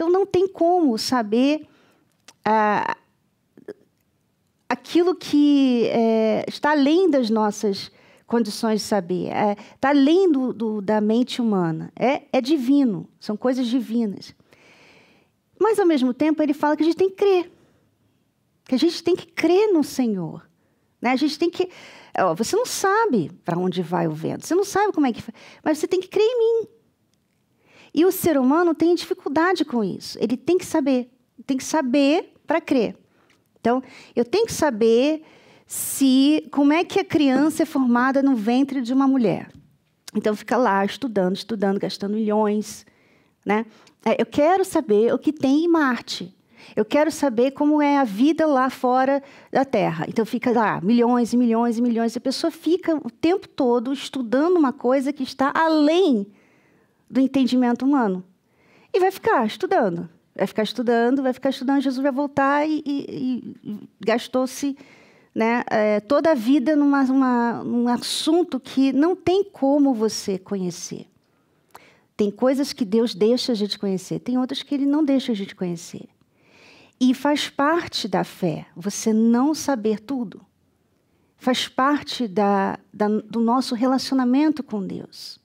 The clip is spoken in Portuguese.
Então não tem como saber ah, aquilo que é, está além das nossas condições de saber, é, está além do, do, da mente humana, é, é divino, são coisas divinas. Mas, ao mesmo tempo, ele fala que a gente tem que crer, que a gente tem que crer no Senhor. Né? A gente tem que. Ó, você não sabe para onde vai o vento, você não sabe como é que. Mas você tem que crer em mim. E o ser humano tem dificuldade com isso. Ele tem que saber. Tem que saber para crer. Então, eu tenho que saber se como é que a criança é formada no ventre de uma mulher. Então fica lá estudando, estudando, gastando milhões, né? É, eu quero saber o que tem em Marte. Eu quero saber como é a vida lá fora da Terra. Então fica lá milhões e milhões e milhões. A pessoa fica o tempo todo estudando uma coisa que está além do entendimento humano. E vai ficar estudando. Vai ficar estudando, vai ficar estudando. Jesus vai voltar e, e, e gastou-se né, é, toda a vida numa, uma, num assunto que não tem como você conhecer. Tem coisas que Deus deixa a gente conhecer, tem outras que Ele não deixa a gente conhecer. E faz parte da fé você não saber tudo. Faz parte da, da, do nosso relacionamento com Deus.